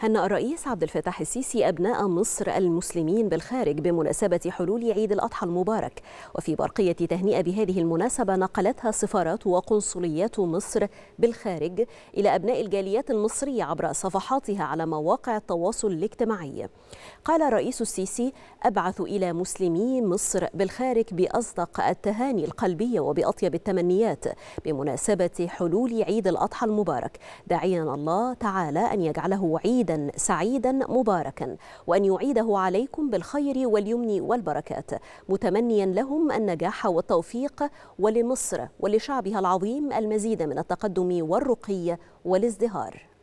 هنأ الرئيس عبد الفتاح السيسي أبناء مصر المسلمين بالخارج بمناسبة حلول عيد الأضحى المبارك وفي برقية تهنئة بهذه المناسبة نقلتها سفارات وقنصليات مصر بالخارج إلى أبناء الجاليات المصرية عبر صفحاتها على مواقع التواصل الاجتماعي قال الرئيس السيسي أبعث إلى مسلمي مصر بالخارج بأصدق التهاني القلبية وبأطيب التمنيات بمناسبة حلول عيد الأضحى المبارك داعيا الله تعالى أن يجعله عيد عيدا سعيدا مباركا وأن يعيده عليكم بالخير واليمن والبركات متمنيا لهم النجاح والتوفيق ولمصر ولشعبها العظيم المزيد من التقدم والرقي والازدهار